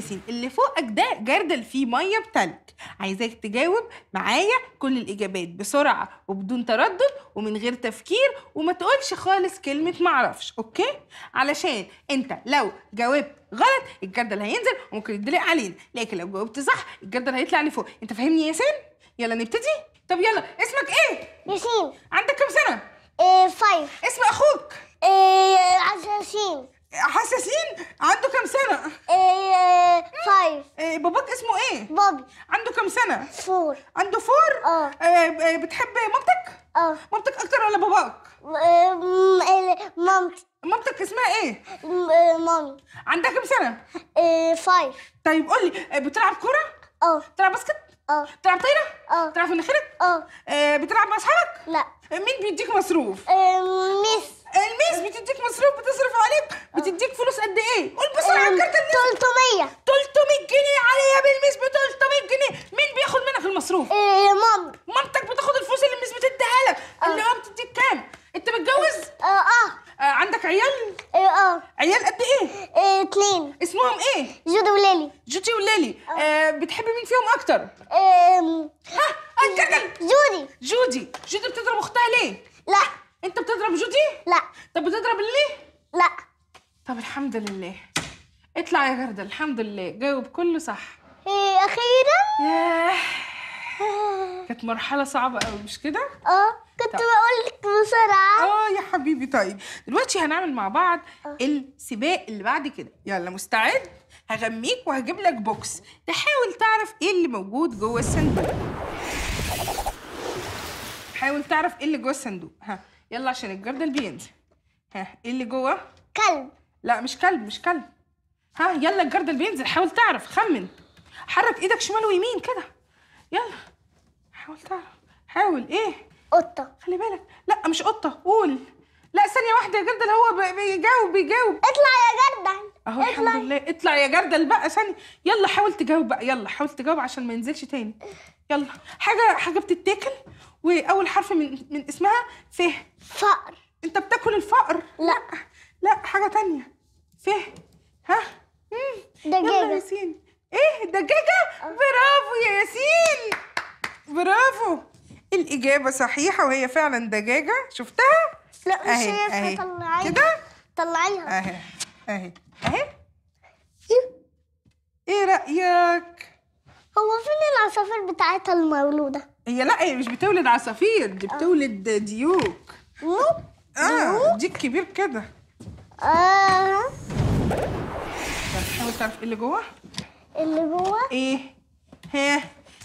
كويسين اللي فوقك ده جردل فيه ميه بتلج عايزاك تجاوب معايا كل الاجابات بسرعه وبدون تردد ومن غير تفكير وما تقولش خالص كلمه معرفش اوكي علشان انت لو جاوبت غلط الجردل هينزل وممكن يتدلق علينا لكن لو جاوبت صح الجردل هيطلع لفوق انت فاهمني يا ياسين يلا نبتدي طب يلا اسمك ايه ياسين عندك كام سنه ايه فايف اسم اخوك ايه حساسين حساسين آه. آه،, آه،, اه بتحب مامتك؟ اه مامتك اكتر ولا باباك؟ مامتي مامتك اسمها ايه؟ مامي عندها كام سنة؟ فايف طيب قول لي بتلعب كورة؟ اه بتلعب باسكت؟ اه بتلعب طايرة؟ اه بتلعب في مناخيرك؟ اه بتلعب مع اصحابك؟ لا مين بيديك مصروف؟ مين طب الحمد لله اطلع يا جردل الحمد لله جاوب كله صح ايه اخيرا ياه آه. كانت مرحله صعبه قوي مش كده اه كنت بقول لك بسرعه اه يا حبيبي طيب دلوقتي هنعمل مع بعض أوه. السباق اللي بعد كده يلا مستعد هغميك وهجيب لك بوكس تحاول تعرف ايه اللي موجود جوه الصندوق حاول تعرف ايه اللي جوه الصندوق ها يلا عشان الجردل بينزل ها ايه اللي جوه كلب لا مش كلب مش كلب ها يلا الجردل بينزل حاول تعرف خمن حرك ايدك شمال ويمين كده يلا حاول تعرف حاول ايه قطة خلي بالك لا مش قطة قول لا ثانية واحدة يا جردل هو بيجاوب بيجاوب اطلع يا جردل اهو اطلع. الحمد لله اطلع يا جردل بقى ثانية يلا حاول تجاوب بقى يلا حاول تجاوب عشان ما ينزلش تاني يلا حاجة حاجة بتتاكل واول حرف من من اسمها ف فقر انت بتاكل الفقر لا. لا حاجه تانية فيه ها دجاجه ياسين ايه دجاجه آه. برافو يا ياسين برافو الاجابه صحيحه وهي فعلا دجاجه شفتها لا مش هي طلعيها كده طلعيها اهي اهي اهي ايه, إيه رايك هو فين العصافير بتاعتها المولوده هي لا هي مش بتولد عصافير دي آه. بتولد ديوك ديوك اه ديك كبير كده اه طب حاول ايه اللي جوه اللي جوه ايه ها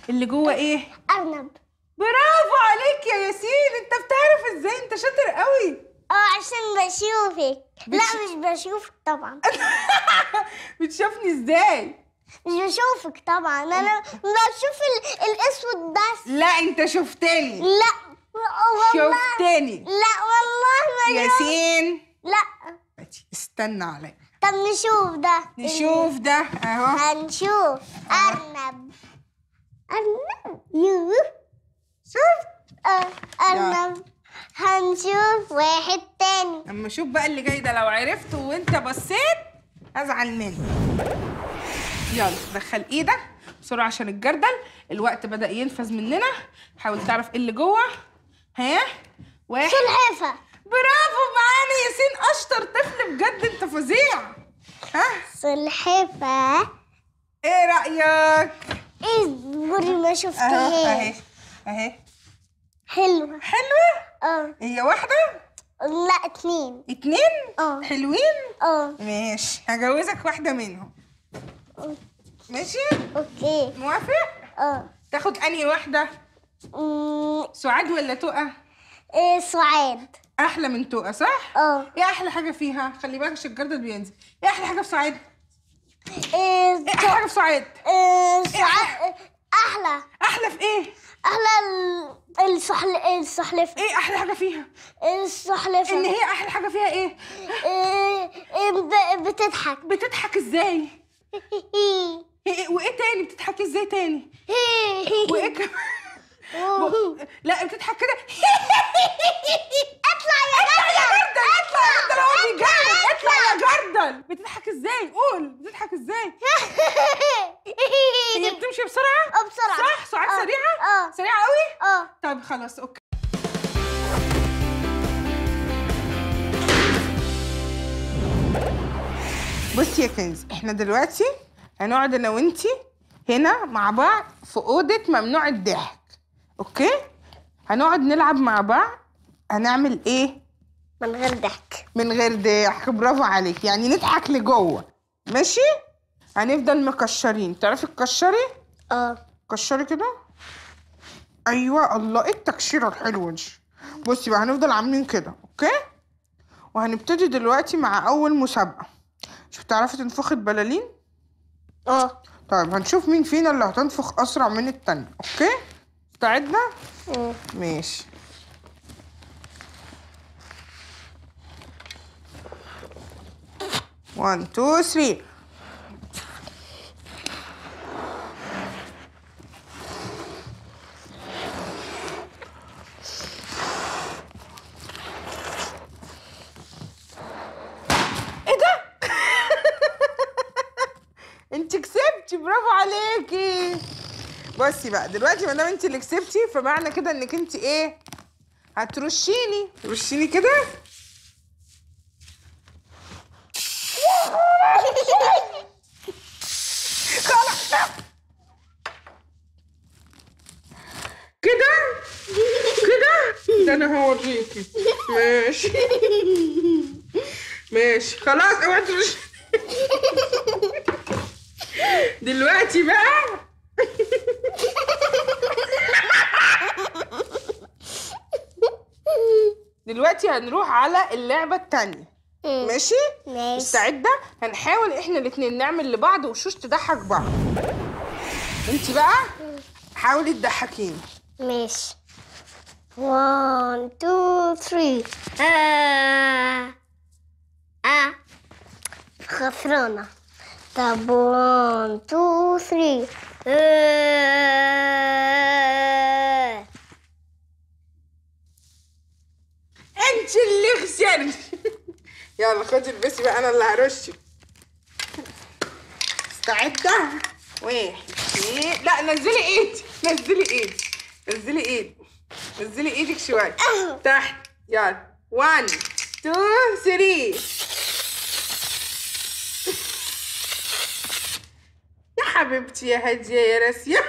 اللي جوه ايه ارنب برافو عليك يا ياسين انت بتعرف ازاي انت شاطر قوي اه عشان بشوفك لا مش بشوفك طبعا بتشوفني ازاي مش بشوفك طبعا انا بشوف الاسود بس لا انت شفتني لا والله شفتني لا والله ما ياسين لا دلوقتي استنى عليا طب نشوف ده نشوف ده اهو هنشوف ارنب ارنب شفت آه، ارنب هنشوف واحد تاني اما شوف بقى اللي جاي ده لو عرفته وانت بصيت ازعل منك يلا دخل ايدك بسرعه عشان الجردل الوقت بدا ينفذ مننا حاول تعرف ايه اللي جوه ها واحد سلحفه برافو معانا ياسين اشطر طفل بجد انت فظيع ها سلحفة ايه رأيك؟ اصبري إيه، ما شفتهاش اهي اهي حلوة حلوة؟ اه هي واحدة؟ لا اتنين اتنين؟ اه حلوين؟ اه ماشي هجوزك واحدة منهم ماشي؟ اوكي موافق؟ اه تاخد انهي واحدة؟ سعاد ولا تقى؟ ايه سعاد احلى من توقه صح اه ايه احلى حاجه فيها خلي بالك عشان الجردل بينزل ايه احلى حاجه في صعيد ايه احلى حاجه في صعيد ايه احلى احلى في ايه احلى السحل السحلفه ايه احلى حاجه فيها السحلفه ان هي احلى حاجه فيها ايه, إيه, إيه بتضحك بتضحك ازاي إيه، وايه تاني بتضحكي ازاي تاني وايه كمان لا بتضحك كده اطلع يا جردل اطلع يا جردل هو بيتجوز اطلع يا جردل بتضحك ازاي قول بتضحك ازاي هي بتمشي بسرعه اه بسرعه صح سرعات آه. سريعه اه سريعه قوي اه طب خلاص اوكي بصي يا كنز احنا دلوقتي هنقعد انا وانتي هنا مع بعض في اوضه ممنوع الضحك اوكي هنقعد نلعب مع بعض هنعمل ايه من غير ضحك من غير ضحك برافو عليك يعني نضحك لجوه ماشي هنفضل مكشرين تعرفي تكشري اه كشري كده ايوه الله ايه التكشيره الحلوه دي بصي بقى هنفضل عاملين كده اوكي وهنبتدي دلوقتي مع اول مسابقه شو تعرفي تنفخي البلالين اه طيب هنشوف مين فينا اللي هتنفخ اسرع من التانية اوكي بتاعتنا؟ ماشي 1 2 3 بصي بقى دلوقتي ما دام انت اللي كسبتي فمعنى كده انك انت ايه هترشيني ترشيني كده خلاص كده كده ده انا هوريكي ماشي ماشي خلاص اوعي ترشيني دلوقتي بقى هنروح على اللعبه التانية ماشي ماشي مستعده هنحاول احنا الاثنين نعمل لبعض وشوش تضحك بعض انت بقى حاولي تضحكيني ماشي 1 2 3 آه. آه. خسرانه طب 1 2 3 حسين يلا خدي البسي بقى انا اللي هرشك مستعده واحد اتنين لا نزلي ايدي نزلي ايدي نزلي ايدي نزلي ايدك شويه تحت يلا 1 2 3 يا حبيبتي يا هاديه يا راسيه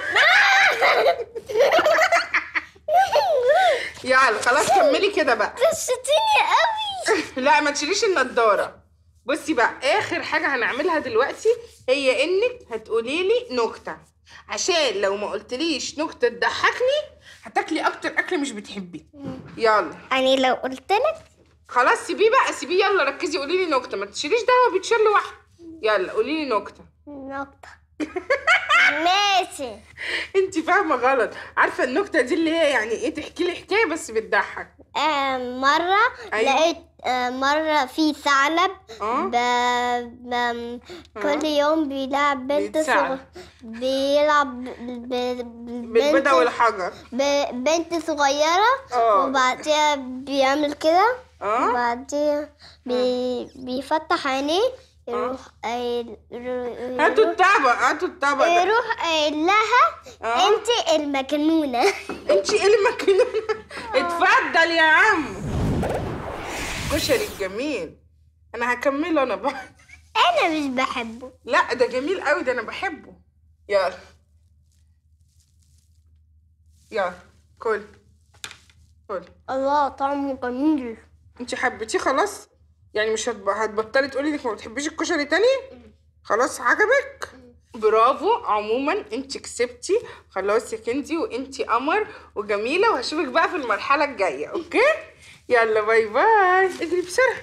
يلا خلاص كملي كده بقى رشتيني قوي لا ما تشيليش النضاره بصي بقى اخر حاجه هنعملها دلوقتي هي انك هتقولي لي نكته عشان لو ما قلتليش نكته تضحكني هتاكلي اكتر اكل مش بتحبيه يلا يعني لو قلت لك خلاص سيبيه بقى سيبيه يلا ركزي قولي لي نكته ما تشيليش ده هو بيتشال لوحده يلا قولي لي نكته نكته ماشي انت فاهمه غلط عارفه النكته دي اللي هي يعني ايه تحكي لي حكايه بس بتضحك آه، مره أيوه. لقيت آه، مره في ثعلب آه. آه؟ كل يوم بيلعب بنت صغيره بيلعب بالبيضه بالبدا والحجر بنت صغيره وبعديها بيعمل كده آه؟ وبعديها بي... بيفتح عينيه يروح اه. قايل هاتوا الطعبة هاتوا الطعبة يروح قايل لها اه. انت المكنونة انت إيه المكنونة اه. اتفضل يا عم كشري الجميل انا هكمله انا بقى انا مش بحبه لا ده جميل قوي ده انا بحبه يلا يلا كل كل الله طعمه جميل انت حبيتيه خلاص يعني مش هتب... هتبطلي تقولي انك ما بتحبيش الكشري تاني خلاص عجبك برافو عموما انت كسبتي خلاص يا كندي وانت قمر وجميله وهشوفك بقى في المرحله الجايه اوكي يلا باي باي اجري بسرعه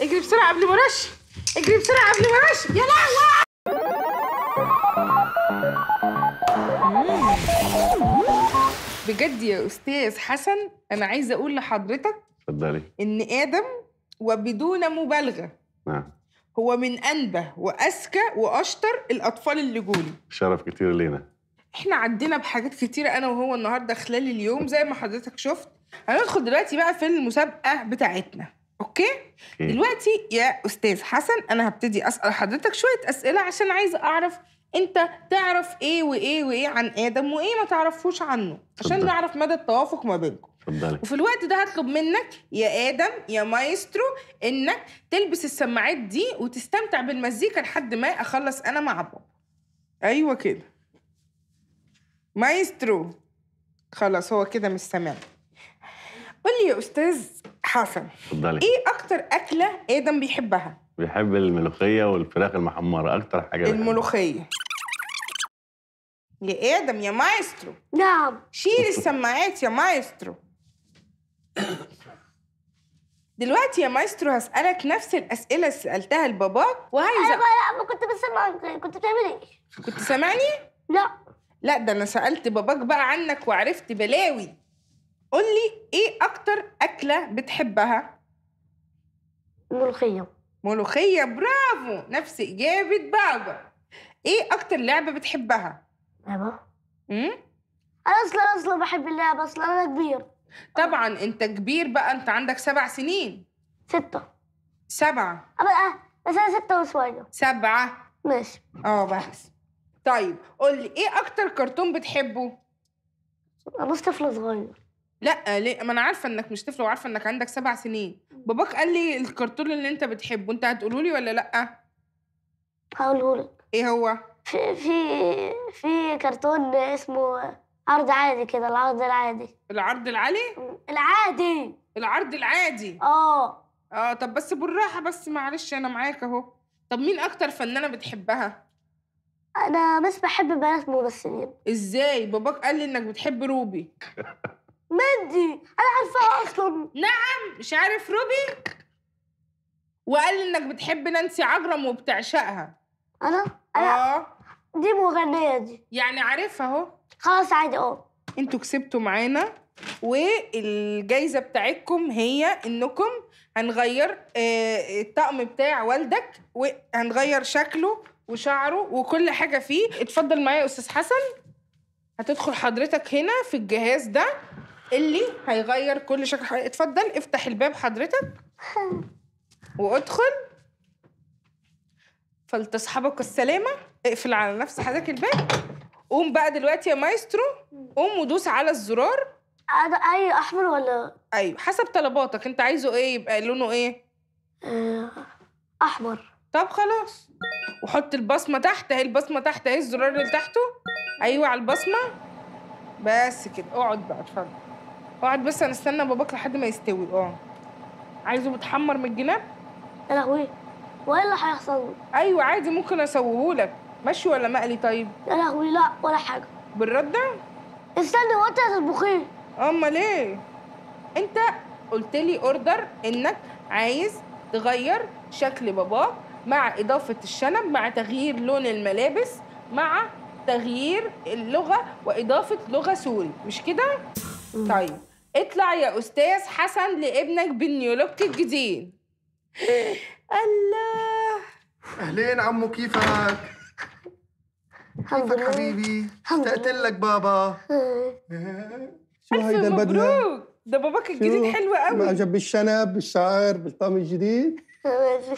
اجري بسرعه قبل ما رش اجري بسرعه قبل ما رش يا لهوي بجد يا استاذ حسن انا عايزه اقول لحضرتك اتفضلي ان ادم وبدون مبالغه نعم هو من انبه واذكى واشطر الاطفال اللي جولي شرف كتير لينا احنا عدينا بحاجات كتيره انا وهو النهارده خلال اليوم زي ما حضرتك شفت هندخل دلوقتي بقى في المسابقه بتاعتنا اوكي دلوقتي يا استاذ حسن انا هبتدي اسال حضرتك شويه اسئله عشان عايزه اعرف انت تعرف ايه وايه وايه عن ادم وايه ما تعرفوش عنه عشان نعرف مدى التوافق ما بينكم اتفضلي وفي الوقت ده هطلب منك يا ادم يا مايسترو انك تلبس السماعات دي وتستمتع بالمزيكا لحد ما اخلص انا مع بابا ايوه كده مايسترو خلاص هو كده مش سامع قول لي يا استاذ حسن اتفضلي ايه اكتر اكله ادم بيحبها بيحب الملوخيه والفراخ المحمره اكتر حاجه بيحبها. الملوخيه يا ادم يا مايسترو نعم شيل السماعات يا مايسترو دلوقتي يا مايسترو هسألك نفس الأسئلة اللي سألتها لباباك وعايزة أنا أيوة، بقى لا كنت بسمع كنت بتعمل إيه؟ كنت سامعني؟ لا لا ده أنا سألت باباك بقى عنك وعرفت بلاوي قول لي إيه أكتر أكلة بتحبها؟ ملوخية ملوخية برافو نفس إجابة بابا إيه أكتر لعبة بتحبها؟ لعبة؟ امم أنا أصلا أصلا بحب اللعبة أصلا أنا كبير آه. طبعا انت كبير بقى انت عندك سبع سنين ستة سبعة بقى أه، بس أنا ستة وشوية سبعة ماشي اه بس طيب قول لي ايه اكتر كرتون بتحبه؟ أبوس طفل صغير لا ليه ما انا عارفه انك مش طفل وعارفه انك عندك سبع سنين باباك قال لي الكرتون اللي انت بتحبه انت هتقوله لي ولا لا هقولهولك ايه هو في في في كرتون اسمه عرض عادي كده العرض العادي العرض العالي العادي العرض العادي اه اه طب بس بالراحه بس معلش انا معاك اهو طب مين اكتر فنانه بتحبها انا بس بحب بنات ممثلين ازاي باباك قال لي انك بتحب روبي مدي انا عارفاها اصلا نعم مش عارف روبي وقال لي انك بتحب نانسي عجرم وبتعشقها انا اه دي مغنيه دي يعني عارفها اهو خلاص عادي اه انتوا كسبتوا معانا والجايزه بتاعتكم هي انكم هنغير آه، الطقم بتاع والدك وهنغير شكله وشعره وكل حاجه فيه اتفضل معايا يا استاذ حسن هتدخل حضرتك هنا في الجهاز ده اللي هيغير كل شكل حضرتك اتفضل افتح الباب حضرتك وادخل فلتصحبك السلامه اقفل على نفس حضرتك الباب قوم بقى دلوقتي يا مايسترو قوم ودوس على الزرار أنا اي احمر ولا ايوه حسب طلباتك انت عايزه ايه يبقى لونه ايه آه، احمر طب خلاص وحط البصمه تحت اهي البصمه تحت اهي الزرار اللي تحته ايوه على البصمه بس كده اقعد بقى اتفضل اقعد بس انا استنى باباك لحد ما يستوي اه عايزه متحمر من الجناب يا لهوي وايه اللي هيحصل ايوه عادي ممكن اسويهولك مشوي ولا مقلي طيب؟ يا لهوي لا ولا حاجة بالردة؟ استني هو انت هتطبخيه امال ايه؟ انت قلت لي اوردر انك عايز تغير شكل باباك مع اضافة الشنب مع تغيير لون الملابس مع تغيير اللغة وإضافة لغة سوري مش كده؟ طيب اطلع يا أستاذ حسن لابنك بالنيولوك الجديد الله أهلين عمو كيفك؟ كيفك حبيبي؟ اشتقت لك بابا آه. شو هيدا البدلة؟ ده باباك الجديد حلو قوي ما عجب بالشنب بالشعر بالطقم الجديد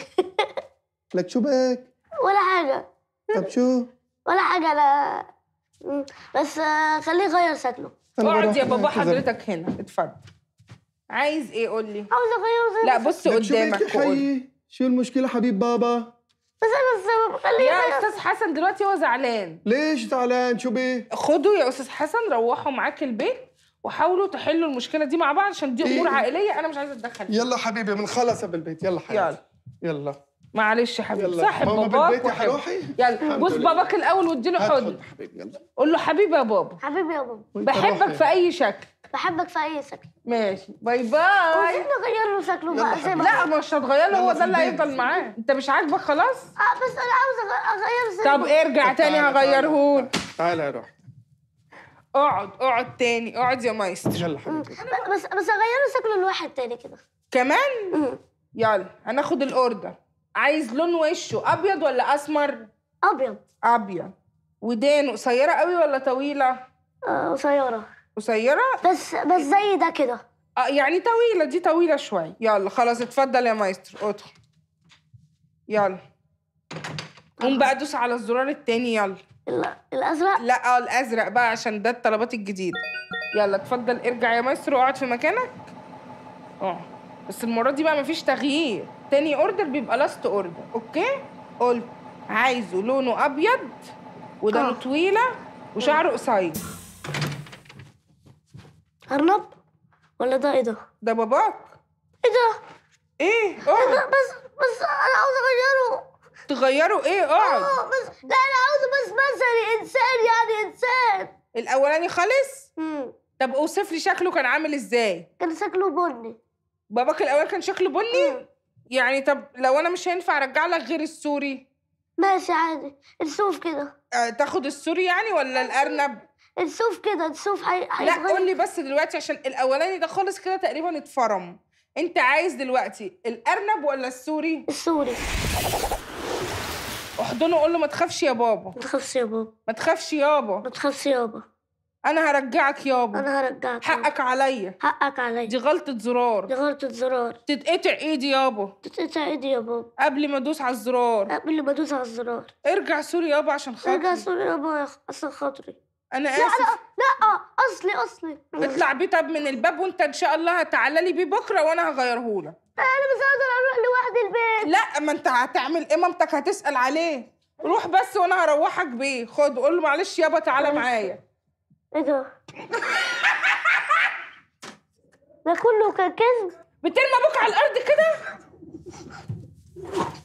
لك شو بك؟ ولا حاجة طب شو؟ ولا حاجة لا بس آه، خليه يغير شكله اقعد يا بابا حضرتك هنا اتفضل عايز ايه قول لي عاوز اغير لا بص قدامك شو المشكلة حبيب بابا؟ بس انا السبب خليني يا استاذ حسن دلوقتي هو زعلان ليش زعلان شو بيه خدوا يا استاذ حسن روحوا معاك البيت وحاولوا تحلوا المشكله دي مع بعض عشان دي امور إيه؟ عائليه انا مش عايزه اتدخل يلا حبيبي بنخلصها بالبيت يلا حبيبي يلا يلا معلش يا حبيبي صاحب باباك وحبيبي يعني بص باباك الاول واديله حضن قول له حبيبي يا بابا حبيبي يا بابا بحبك في اي شكل بحبك في اي شكل ماشي باي باي عايزين نغير له شكله بقى زي ما لا مش هتغير له هو ده اللي هيفضل معاه انت مش عاجبك خلاص اه بس انا عاوز اغير شكله طب ارجع تاني هغيرهولك تعالى يا روحي اقعد اقعد تاني اقعد يا مايستر يلا حبيبي بس بس اغير شكله لواحد تاني كده كمان يلا هناخد الاوردر عايز لون وشه ابيض ولا اسمر ابيض ابيض ودانه قصيره قوي ولا طويله آه، قصيره قصيره بس بس زي ده كده اه يعني طويله دي طويله شويه يلا خلاص اتفضل يا مايسترو ادخل يلا قوم آه. بقى دوس على الزرار التاني يلا الازرق لا اه الازرق بقى عشان ده الطلبات الجديده يلا اتفضل ارجع يا مايسترو اقعد في مكانك اه بس المره دي بقى مفيش تغيير تاني اوردر بيبقى لاست اوردر اوكي قلت عايزه لونه ابيض ودانه آه. طويله وشعره قصير ارنب ولا ده ايه ده ده باباك ايه ده ايه اقعد إيه بس بس انا عاوز اغيره تغيره ايه اقعد اه بس لا انا عاوزه بس مثلا انسان يعني انسان الاولاني خالص امم طب اوصف لي شكله كان عامل ازاي كان شكله بني باباك الاول كان شكله بني يعني طب لو انا مش هينفع ارجع لك غير السوري ماشي عادي الصوف كده آه، تاخد السوري يعني ولا الارنب الصوف كده الصوف حي... لا قول لي بس دلوقتي عشان الاولاني ده خالص كده تقريبا اتفرم انت عايز دلوقتي الارنب ولا السوري السوري احضنه قول له ما تخافش يا بابا ما تخافش يا بابا ما تخافش يابا ما تخافش يابا انا هرجعك يابا انا هرجعك حقك عليا حقك عليا دي غلطه زرار دي غلطه زرار تتقطع ايدي يابا تتقطع ايدي يابا قبل ما ادوس على الزرار قبل ما ادوس على الزرار ارجع سوري يابا عشان خاطري ارجع سوري يابا عشان خاطري انا اسف لا لا آه، اصلي اصلي اطلع بيه طب من الباب وانت ان شاء الله هتعالى لي بيه بكره وانا هغيرهولك انا مش هقدر اروح لوحدي البيت لا ما انت هتعمل ايه مامتك هتسال عليه روح بس وانا هروحك بيه خد قول له معلش يابا تعالى معايا ايه ده؟ ده كله كان كذب بترمى ابوك على الارض كده